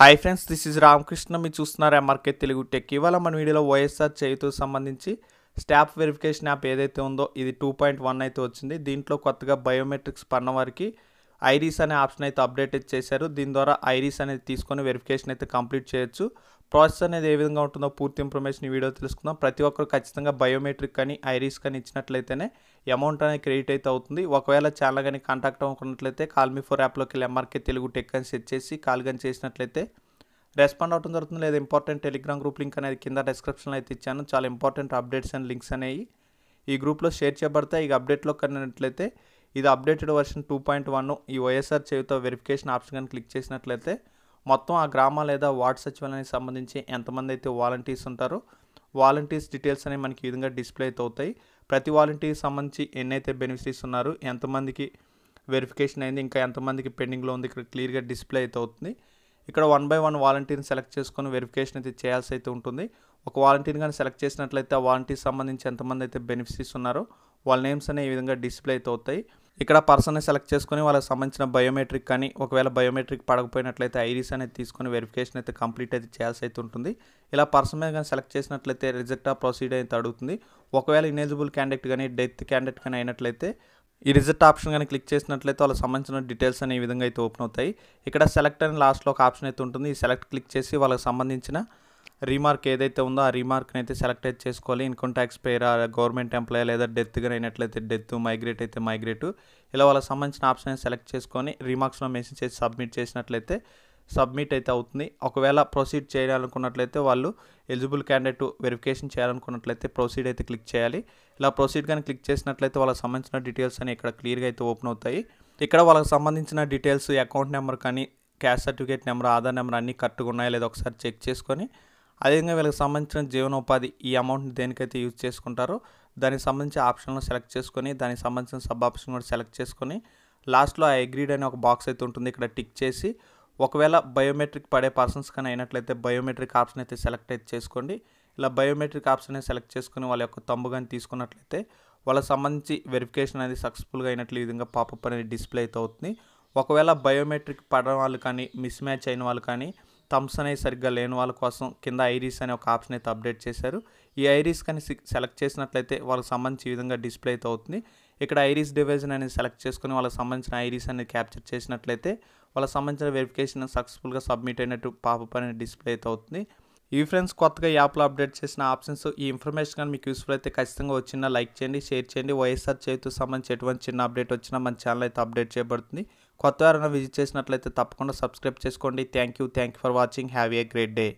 hi friends this is Ramakrishna మీరు చూస్తున్నారు MRK Telugu tech ఇవాళ మన వీడియోలో వైఎస్ఆర్ చేయుతో సంబంధించి స్టాప్ వెరిఫికేషన్ యాప్ ఏదైతే ఉందో ఇది టూ పాయింట్ వన్ అయితే వచ్చింది దీంట్లో కొత్తగా బయోమెట్రిక్స్ పన్న వారికి ఐరీస్ అనే ఆప్షన్ అయితే అప్డేట్ చేశారు దీని ద్వారా ఐరీస్ అనేది తీసుకొని వెరిఫికేషన్ అయితే కంప్లీట్ చేయొచ్చు ప్రాసెస్ అనేది ఏ విధంగా ఉంటుందో పూర్తి ఇన్ఫర్మేషన్ ఈ వీడియో తెలుసుకుందాం ప్రతి ఒక్కరు ఖచ్చితంగా బయోమెట్రిక్ కానీ ఐరీస్ కానీ ఇచ్చినట్లయితేనే అమౌంట్ అనేది క్రెడిట్ అయితే అవుతుంది ఒకవేళ చాలా కానీ కాంటాక్ట్ అవ్వకున్నట్లయితే కాల్మీ ఫోర్ యాప్లోకి వెళ్ళి ఎంఆర్కే తెలుగు టెక్ అని సెట్ చేసి కాల్ కానీ చేసినట్లయితే రెస్పాండ్ అవడం జరుగుతుంది లేదా ఇంపార్టెంట్ టెలిగ్రామ్ గ్రూప్ లింక్ అనేది కింద డిస్క్రిప్షన్లో అయితే ఇచ్చాను చాలా ఇంపార్టెంట్ అప్డేట్స్ అండ్ లింక్స్ అనేవి ఈ గ్రూప్లో షేర్ చేయబడతాయి ఈ అప్డేట్లో కనినట్లయితే ఇది updated version two point one ఈ వైఎస్ఆర్ చేయుతో వెరిఫికేషన్ ఆప్షన్ కానీ క్లిక్ చేసినట్లయితే మొత్తం ఆ గ్రామ లేదా వార్డ్ సచివాలయానికి సంబంధించి ఎంతమంది అయితే వాలంటీర్స్ ఉంటారో వాలంటీర్స్ డీటెయిల్స్ అనేవి మనకి ఈ విధంగా డిస్ప్లే అయితే అవుతాయి ప్రతి వాలంటీర్కి సంబంధించి ఎన్నైతే బెనిఫిషరీస్ ఉన్నారో ఎంతమందికి వెరిఫికేషన్ అయింది ఇంకా ఎంతమందికి పెండింగ్లో ఉంది ఇక్కడ క్లియర్గా డిస్ప్లే అయితే అవుతుంది ఇక్కడ వన్ బై వన్ వాలంటీర్ని సెలెక్ట్ చేసుకొని వెరిఫికేషన్ అయితే చేయాల్సి అయితే ఉంటుంది ఒక వాలంటీర్ కానీ సెలెక్ట్ చేసినట్లయితే ఆ వాలంటీర్ సంబంధించి ఎంతమంది అయితే బెనిఫిషరీస్ ఉన్నారో వాళ్ళ నేమ్స్ అనే ఈ విధంగా డిస్ప్లే అవుతాయి ఇక్కడ పర్సన్ని సెలెక్ట్ చేసుకొని వాళ్ళకి సంబంధించిన బయోమెట్రిక్ కానీ ఒకవేళ బయోమెట్రిక్ పడకపోయినట్లయితే ఐరీస్ అనేది తీసుకొని వెరిఫికేషన్ అయితే కంప్లీట్ అయితే చేయాల్సి అయితే ఉంటుంది ఇలా పర్సన్ మీద కానీ సెలెక్ట్ చేసినట్లయితే రిజెక్ట్ ఆ ప్రొసీడ్ అయితే అడుగుతుంది ఒకవేళ ఇనేజిబుల్ క్యాండిడేట్ కానీ డెత్ క్యాండిడేట్ కానీ అయినట్లయితే ఈ రిజెక్ట్ ఆప్షన్ కానీ క్లిక్ చేసినట్లయితే వాళ్ళకి సంబంధించిన డీటెయిల్స్ అనే ఈ విధంగా అయితే ఓపెన్ అవుతాయి ఇక్కడ సెలెక్ట్ అని లాస్ట్లో ఒక ఆప్షన్ అయితే ఉంటుంది ఈ సెలెక్ట్ క్లిక్ చేసి వాళ్ళకి సంబంధించిన రీమార్క్ ఏదైతే ఉందో ఆ రీమార్క్ని అయితే సెలెక్ట్ అయితే చేసుకోవాలి income tax payer government employee లేదా డెత్గా అయినట్లయితే డెత్ మైగ్రేట్ అయితే మైగ్రేట్ ఇలా వాళ్ళకి సంబంధించిన ఆప్షన్ సెలెక్ట్ చేసుకొని రీమార్క్స్లో మెసేజ్ చేసి సబ్మిట్ చేసినట్లయితే సబ్మిట్ అయితే అవుతుంది ఒకవేళ ప్రొసీడ్ చేయాలనుకున్నట్లయితే వాళ్ళు ఎలిజిబుల్ క్యాండిడేట్ వెరిఫికేషన్ చేయాలనుకున్నట్లయితే ప్రొసీడ్ అయితే క్లిక్ చేయాలి ఇలా ప్రొసీడ్ కానీ క్లిక్ చేసినట్లయితే వాళ్ళకి సంబంధించిన డీటెయిల్స్ అని ఇక్కడ క్లియర్గా అయితే ఓపెన్ అవుతాయి ఇక్కడ వాళ్ళకి సంబంధించిన డీటెయిల్స్ అకౌంట్ నెంబర్ కానీ caste certificate number Aadhaar number అన్నీ కరెక్ట్గా ఉన్నాయా లేదా ఒకసారి చెక్ చేసుకొని అదేవిధంగా వీళ్ళకి సంబంధించిన జీవనోపాధి ఈ అమౌంట్ని దేనికైతే యూజ్ చేసుకుంటారో దానికి సంబంధించి ఆప్షన్లు సెలెక్ట్ చేసుకొని దానికి సంబంధించిన సబ్ ఆప్షన్ కూడా సెలెక్ట్ చేసుకొని లాస్ట్లో ఆ అగ్రీడ్ అనే ఒక బాక్స్ అయితే ఉంటుంది ఇక్కడ టిక్ చేసి ఒకవేళ బయోమెట్రిక్ పడే పర్సన్స్ కానీ అయినట్లయితే బయోమెట్రిక్ ఆప్షన్ అయితే సెలెక్ట్ అయితే చేసుకోండి ఇలా బయోమెట్రిక్ ఆప్షన్ సెలెక్ట్ చేసుకుని వాళ్ళ యొక్క తమ్ము కానీ తీసుకున్నట్లయితే వాళ్ళకి సంబంధించి వెరిఫికేషన్ అనేది సక్సెస్ఫుల్గా అయినట్లు ఈ విధంగా పాపప్ అనేది డిస్ప్లే అయితే అవుతుంది ఒకవేళ బయోమెట్రిక్ పడిన వాళ్ళు కానీ మిస్ మ్యాచ్ అయిన వాళ్ళు కానీ థమ్స్ అనేవి సరిగ్గా లేని వాళ్ళ కోసం కింద ఐరీస్ అనే ఒక ఆప్షన్ అయితే అప్డేట్ చేశారు ఈ ఐరీస్ కానీ సెలెక్ట్ చేసినట్లయితే వాళ్ళకి సంబంధించి ఈ విధంగా డిస్ప్లే అయితే అవుతుంది ఇక్కడ ఐరీస్ డివిజన్ అనేది సెలెక్ట్ చేసుకుని వాళ్ళకి సంబంధించిన ఐరీస్ అనేది క్యాప్చర్ చేసినట్లయితే వాళ్ళకి సంబంధించిన వెరిఫికేషన్ సక్సెస్ఫుల్గా సబ్మిట్ అయినట్టు పాపప్ అనేది డిస్ప్లే అయితే అవుతుంది ఈ ఫ్రెండ్స్ కొత్తగా యాప్లో అప్డేట్ చేసిన ఆప్షన్స్ ఈ ఇన్ఫర్మేషన్ కానీ మీకు యూస్ఫుల్ అయితే ఖచ్చితంగా వచ్చినా లైక్ చేయండి షేర్ చేయండి వైఎస్ఆర్ చేతితో సంబంధించి ఎటువంటి చిన్న అప్డేట్ వచ్చినా మన ఛానల్ అయితే అప్డేట్ చేయబడుతుంది కొత్త వారైనా విజిట్ చేసినట్లయితే తప్పకుండా సబ్స్క్రైబ్ చేసుకోండి thank you thank you for watching have a great day